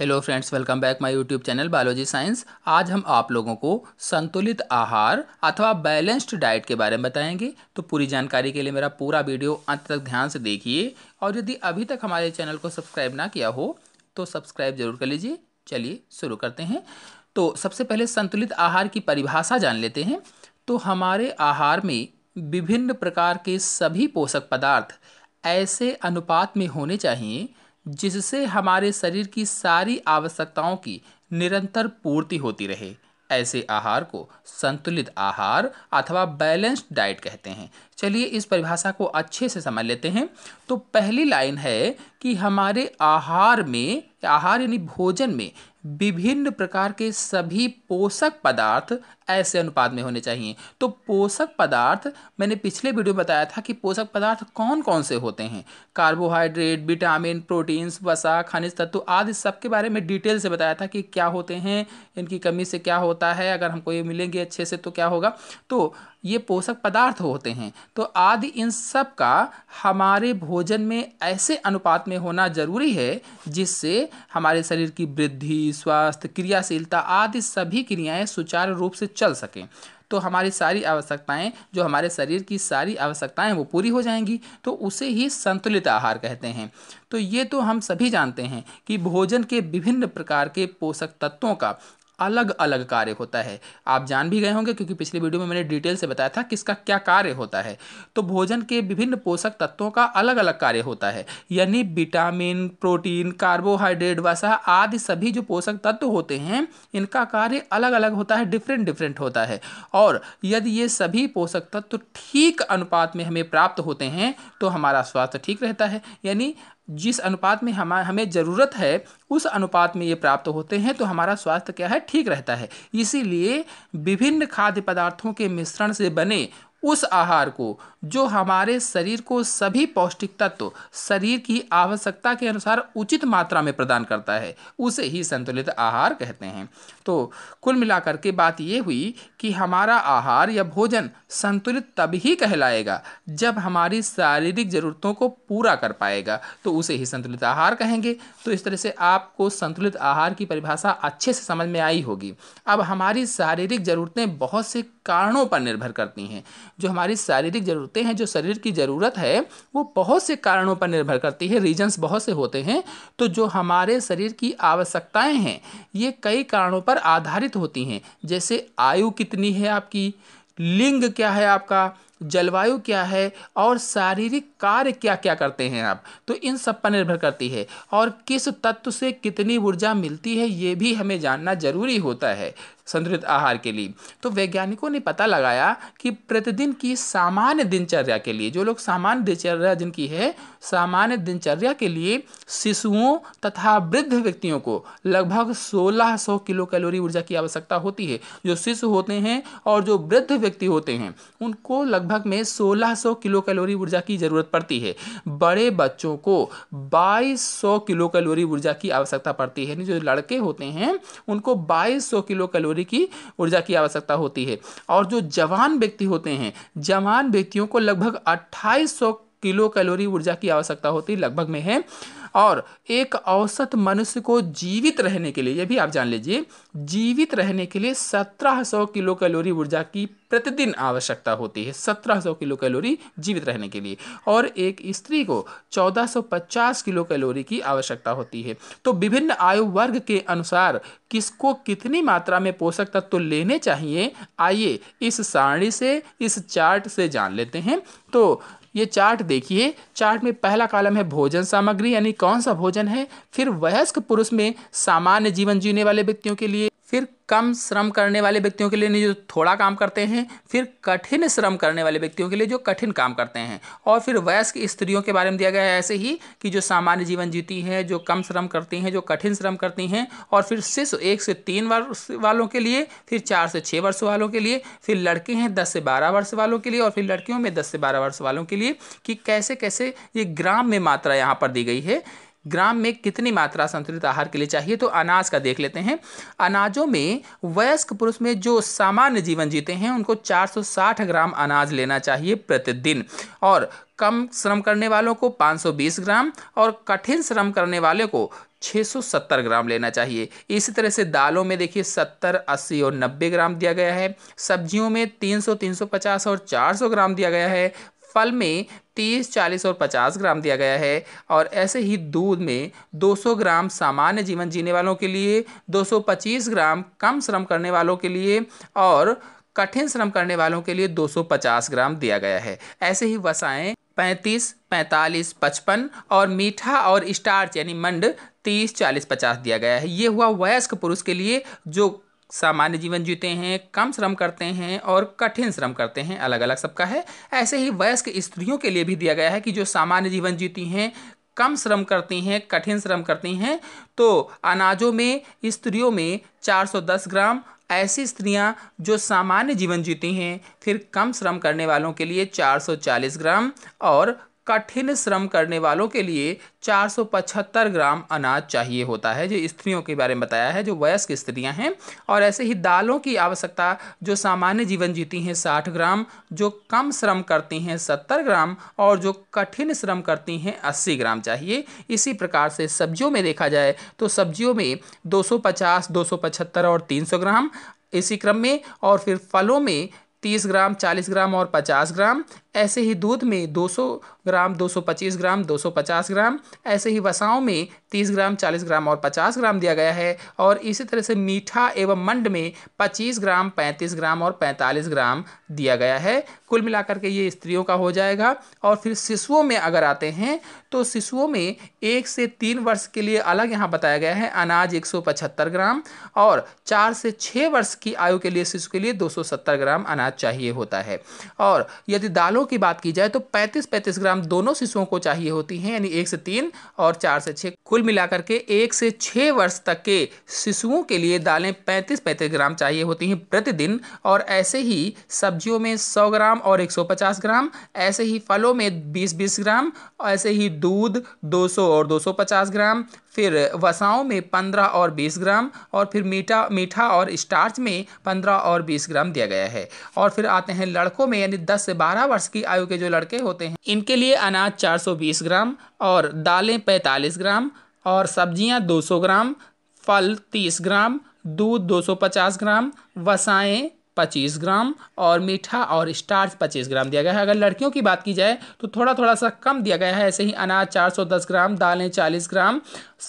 hello friends welcome back my YouTube channel biology science आज हम आप लोगों को संतुलित आहार अथवा बैलेंस्ड डाइट के बारे में बताएंगे तो पूरी जानकारी के लिए मेरा पूरा वीडियो अंत तक ध्यान से देखिए और यदि अभी तक हमारे चैनल को सब्सक्राइब ना किया हो तो सब्सक्राइब जरूर कर लीजिए चलिए शुरू करते हैं तो सबसे पहले संतुलित आहार की परिभाषा जान लेते हैं तो हमारे आहार में विभिन्न प्रकार के सभी पोषक पदार्थ ऐसे अनुपात में होने चाहिए जिससे हमारे शरीर की सारी आवश्यकताओं की निरंतर पूर्ति होती रहे ऐसे आहार को संतुलित आहार अथवा बैलेंस्ड डाइट कहते हैं चलिए इस परिभाषा को अच्छे से समझ लेते हैं तो पहली लाइन है कि हमारे आहार में आहार यानी भोजन में विभिन्न प्रकार के सभी पोषक पदार्थ ऐसे अनुपात में होने चाहिए तो पोषक पदार्थ मैंने पिछले वीडियो में बताया था कि पोषक पदार्थ कौन कौन से होते हैं कार्बोहाइड्रेट विटामिन प्रोटीन्स वसा खनिज तत्व आदि सबके बारे में डिटेल से बताया था कि क्या होते हैं इनकी कमी से क्या होता है अगर हमको ये मिलेंगे अच्छे से तो क्या होगा तो ये पोषक पदार्थ होते हैं तो आदि इन सब का हमारे भोजन में ऐसे अनुपात में होना जरूरी है जिससे हमारे शरीर की वृद्धि स्वास्थ्य क्रियाशीलता आदि सभी क्रियाएं सुचारू रूप से चल सकें तो हमारी सारी आवश्यकताएं जो हमारे शरीर की सारी आवश्यकताएं वो पूरी हो जाएंगी तो उसे ही संतुलित आहार कहते हैं तो ये तो हम सभी जानते हैं कि भोजन के विभिन्न प्रकार के पोषक तत्वों का अलग अलग कार्य होता है आप जान भी गए होंगे क्योंकि पिछली वीडियो में मैंने डिटेल से बताया था किसका क्या कार्य होता है तो भोजन के विभिन्न पोषक तत्वों का अलग अलग कार्य होता है यानी विटामिन प्रोटीन कार्बोहाइड्रेट वसा आदि सभी जो पोषक तत्व होते हैं इनका कार्य अलग अलग होता है डिफरेंट डिफरेंट होता है और यदि ये सभी पोषक तत्व ठीक अनुपात में हमें प्राप्त होते हैं तो हमारा स्वास्थ्य ठीक रहता है यानी जिस अनुपात में हम हमें ज़रूरत है उस अनुपात में ये प्राप्त होते हैं तो हमारा स्वास्थ्य क्या है ठीक रहता है इसीलिए विभिन्न खाद्य पदार्थों के मिश्रण से बने उस आहार को जो हमारे शरीर को सभी पौष्टिक तत्व शरीर की आवश्यकता के अनुसार उचित मात्रा में प्रदान करता है उसे ही संतुलित आहार कहते हैं तो कुल मिलाकर के बात ये हुई कि हमारा आहार या भोजन संतुलित तभी कहलाएगा जब हमारी शारीरिक ज़रूरतों को पूरा कर पाएगा तो उसे ही संतुलित आहार कहेंगे तो इस तरह से आपको संतुलित आहार की परिभाषा अच्छे से समझ में आई होगी अब हमारी शारीरिक ज़रूरतें बहुत से कारणों पर निर्भर करती हैं जो हमारी शारीरिक ज़रूरत ज़रूरतें हैं जो शरीर की ज़रूरत है वो बहुत से कारणों पर निर्भर करती है रीजन्स बहुत से होते हैं तो जो हमारे शरीर की आवश्यकताएं हैं ये कई कारणों पर आधारित होती हैं जैसे आयु कितनी है आपकी लिंग क्या है आपका जलवायु क्या है और शारीरिक कार्य क्या क्या करते हैं आप तो इन सब पर निर्भर करती है और किस तत्व से कितनी ऊर्जा मिलती है ये भी हमें जानना जरूरी होता है संतुलित आहार के लिए तो वैज्ञानिकों ने पता लगाया कि प्रतिदिन की सामान्य दिनचर्या के लिए जो लोग सामान्य दिनचर्या जिनकी है सामान्य दिनचर्या के लिए शिशुओं तथा वृद्ध व्यक्तियों को लगभग 1600 किलो कैलोरी ऊर्जा की आवश्यकता होती है जो शिशु होते हैं और जो वृद्ध व्यक्ति होते हैं उनको लगभग में 1600 किलो कैलोरी ऊर्जा की ज़रूरत पड़ती है बड़े बच्चों को 2200 किलो कैलोरी ऊर्जा की आवश्यकता पड़ती है जो लड़के होते हैं उनको 2200 किलो कैलोरी कैलोरी की ऊर्जा की आवश्यकता होती है और जो जवान व्यक्ति होते हैं जवान व्यक्तियों को लगभग अट्ठाईस किलो कैलोरी ऊर्जा की आवश्यकता होती है लगभग में है और एक औसत मनुष्य को जीवित रहने के लिए यह भी आप जान लीजिए जीवित रहने के लिए 1700 किलो कैलोरी ऊर्जा की प्रतिदिन आवश्यकता होती है 1700 किलो कैलोरी जीवित रहने के लिए और एक स्त्री को 1450 किलो कैलोरी की आवश्यकता होती है तो विभिन्न आयु वर्ग के अनुसार किसको कितनी मात्रा में पोषक तत्व तो लेने चाहिए आइए इस सारणी से इस चार्ट से जान लेते हैं तो ये चार्ट देखिए चार्ट में पहला कालम है भोजन सामग्री यानी कौन सा भोजन है फिर वयस्क पुरुष में सामान्य जीवन जीने वाले व्यक्तियों के लिए फिर कम श्रम करने वाले व्यक्तियों के लिए जो थोड़ा काम करते हैं फिर कठिन श्रम करने वाले व्यक्तियों के लिए जो कठिन काम करते हैं और फिर वयस्क स्त्रियों के बारे में दिया गया है ऐसे ही कि जो सामान्य जीवन जीती हैं जो कम श्रम करती हैं जो कठिन श्रम करती हैं और फिर शिशु एक से तीन वर्ष वालों के लिए फिर चार से छः वर्ष वालों के लिए फिर लड़के हैं दस से बारह वर्ष वालों के लिए और फिर लड़कियों में दस से बारह वर्ष वालों के लिए कि कैसे कैसे ये ग्राम में मात्रा यहाँ पर दी गई है ग्राम में कितनी मात्रा संतुलित आहार के लिए चाहिए तो अनाज का देख लेते हैं अनाजों में वयस्क पुरुष में जो सामान्य जीवन जीते हैं उनको 460 ग्राम अनाज लेना चाहिए प्रतिदिन और कम श्रम करने वालों को 520 ग्राम और कठिन श्रम करने वाले को 670 ग्राम लेना चाहिए इसी तरह से दालों में देखिए 70, 80 और 90 ग्राम दिया गया है सब्जियों में 300, 350 और 400 ग्राम दिया गया है फल में तीस चालीस और पचास ग्राम दिया गया है और ऐसे ही दूध में 200 ग्राम सामान्य जीवन जीने वालों के लिए 225 ग्राम कम श्रम करने वालों के लिए और कठिन श्रम करने वालों के लिए 250 ग्राम दिया गया है ऐसे ही वसाएँ पैंतीस पैंतालीस पचपन और मीठा और स्टार्च यानी मंड तीस चालीस पचास दिया गया है ये हुआ वयस्क पुरुष के लिए जो सामान्य जीवन जीते हैं कम श्रम करते हैं और कठिन श्रम करते हैं अलग अलग सबका है ऐसे ही वयस्क स्त्रियों के लिए भी दिया गया है कि जो सामान्य जीवन जीती हैं कम श्रम करती हैं कठिन श्रम करती हैं तो अनाजों में स्त्रियों में 410 ग्राम ऐसी स्त्रियां जो सामान्य जीवन जीती हैं फिर कम श्रम करने वालों के लिए 440 ग्राम और कठिन श्रम करने वालों के लिए 475 ग्राम अनाज चाहिए होता है जो स्त्रियों के बारे में बताया है जो वयस्क स्त्रियां हैं और ऐसे ही दालों की आवश्यकता जो सामान्य जीवन जीती हैं 60 ग्राम जो कम श्रम करती हैं 70 ग्राम और जो कठिन श्रम करती हैं 80 ग्राम चाहिए इसी प्रकार से सब्जियों में देखा जाए तो सब्जियों में दो सौ और तीन ग्राम इसी क्रम में और फिर फलों में तीस ग्राम चालीस ग्राम और पचास ग्राम ऐसे ही दूध में दो सौ ग्राम 225 ग्राम 250 ग्राम ऐसे ही वसाओं में 30 ग्राम 40 ग्राम और 50 ग्राम दिया गया है और इसी तरह से मीठा एवं मंड में 25 ग्राम 35 ग्राम और 45 ग्राम दिया गया है कुल मिलाकर के ये स्त्रियों का हो जाएगा और फिर शिशुओं में अगर आते हैं तो शिशुओं में एक से तीन वर्ष के लिए अलग यहाँ बताया गया है अनाज एक ग्राम और चार से छः वर्ष की आयु के लिए शिशु के लिए दो ग्राम अनाज चाहिए होता है और यदि दालों की बात की जाए तो पैंतीस पैंतीस ग्राम परिणाम दोनों शिशुओं को चाहिए होती हैं यानी एक से तीन और चार से छः कुल मिलाकर के एक से छः वर्ष तक के शिशुओं के लिए दालें पैंतीस पैंतीस ग्राम चाहिए होती हैं प्रतिदिन और ऐसे ही सब्जियों में सौ ग्राम और एक ग्राम ऐसे ही फलों में बीस बीस ग्राम ऐसे ही दूध दो और दो ग्राम फिर वसाओं में पंद्रह और बीस ग्राम और फिर मीठा मीठा और स्टार्च में पंद्रह और बीस ग्राम दिया गया है और फिर आते हैं लड़कों में यानी दस से बारह वर्ष की आयु के जो लड़के होते हैं इनके लिए लिए अनाज 420 ग्राम और दालें 45 ग्राम और सब्जियां 200 ग्राम फल 30 ग्राम दूध 250 ग्राम वसाएँ 25 ग्राम और मीठा और स्टार्च 25 ग्राम दिया गया है अगर लड़कियों की बात की जाए तो थोड़ा थोड़ा सा कम दिया गया है ऐसे ही अनाज 410 ग्राम दालें 40 ग्राम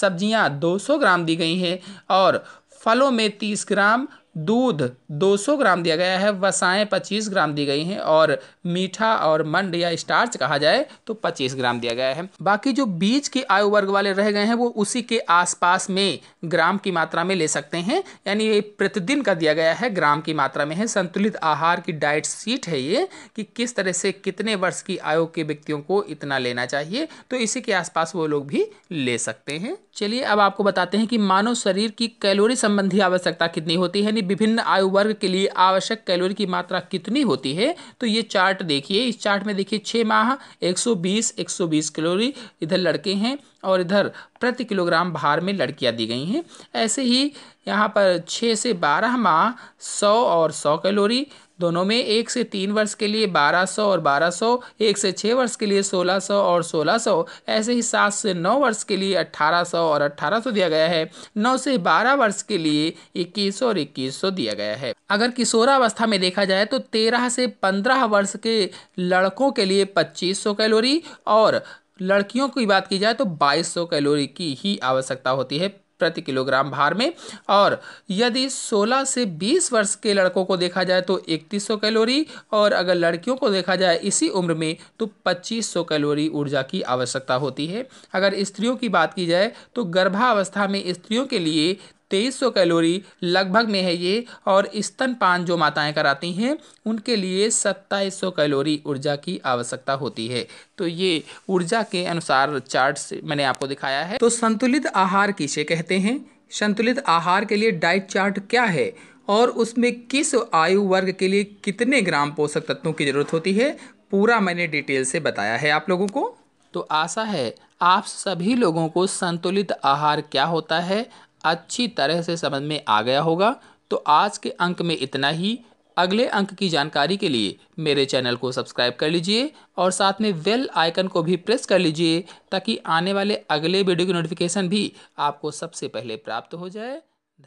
सब्जियां 200 ग्राम दी गई हैं और फलों में 30 ग्राम दूध 200 ग्राम दिया गया है वसाएं 25 ग्राम दी गई हैं और मीठा और मंड या स्टार्च कहा जाए तो 25 ग्राम दिया गया है बाकी जो बीज के आयु वर्ग वाले रह गए हैं वो उसी के आसपास में ग्राम की मात्रा में ले सकते हैं यानी ये प्रतिदिन का दिया गया है ग्राम की मात्रा में है संतुलित आहार की डाइट सीट है ये कि किस तरह से कितने वर्ष की आयु के व्यक्तियों को इतना लेना चाहिए तो इसी के आसपास वो लोग भी ले सकते हैं चलिए अब आपको बताते हैं कि मानव शरीर की कैलोरी संबंधी आवश्यकता कितनी होती है यानी विभिन्न आयु वर्ग के लिए आवश्यक कैलोरी की मात्रा कितनी होती है तो ये चार्ट देखिए इस चार्ट में देखिए छः माह 120 120 कैलोरी इधर लड़के हैं और इधर प्रति किलोग्राम भार में लड़कियां दी गई हैं ऐसे ही यहाँ पर छः से बारह माह सौ और सौ कैलोरी दोनों में एक से तीन वर्ष के लिए बारह सौ और बारह सौ एक से छः वर्ष के लिए सोलह सौ और सोलह सौ ऐसे ही सात से नौ वर्ष के लिए अट्ठारह सौ और अट्ठारह सौ दिया गया है नौ से बारह वर्ष के लिए इक्कीस और इक्कीस सौ दिया गया है अगर किशोरावस्था में देखा जाए तो तेरह से पंद्रह वर्ष के लड़कों के लिए पच्चीस सौ कैलोरी और लड़कियों की बात की जाए तो 2200 कैलोरी की ही आवश्यकता होती है प्रति किलोग्राम भार में और यदि 16 से 20 वर्ष के लड़कों को देखा जाए तो 3100 कैलोरी और अगर लड़कियों को देखा जाए इसी उम्र में तो 2500 कैलोरी ऊर्जा की आवश्यकता होती है अगर स्त्रियों की बात की जाए तो गर्भावस्था में स्त्रियों के लिए तेईस सौ कैलोरी लगभग में है ये और स्तनपान जो माताएं कराती हैं उनके लिए सत्ताईस सौ कैलोरी ऊर्जा की आवश्यकता होती है तो ये ऊर्जा के अनुसार चार्ट मैंने आपको दिखाया है तो संतुलित आहार किसे कहते हैं संतुलित आहार के लिए डाइट चार्ट क्या है और उसमें किस आयु वर्ग के लिए कितने ग्राम पोषक तत्वों की ज़रूरत होती है पूरा मैंने डिटेल से बताया है आप लोगों को तो आशा है आप सभी लोगों को संतुलित आहार क्या होता है अच्छी तरह से समझ में आ गया होगा तो आज के अंक में इतना ही अगले अंक की जानकारी के लिए मेरे चैनल को सब्सक्राइब कर लीजिए और साथ में वेल आइकन को भी प्रेस कर लीजिए ताकि आने वाले अगले वीडियो की नोटिफिकेशन भी आपको सबसे पहले प्राप्त हो जाए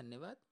धन्यवाद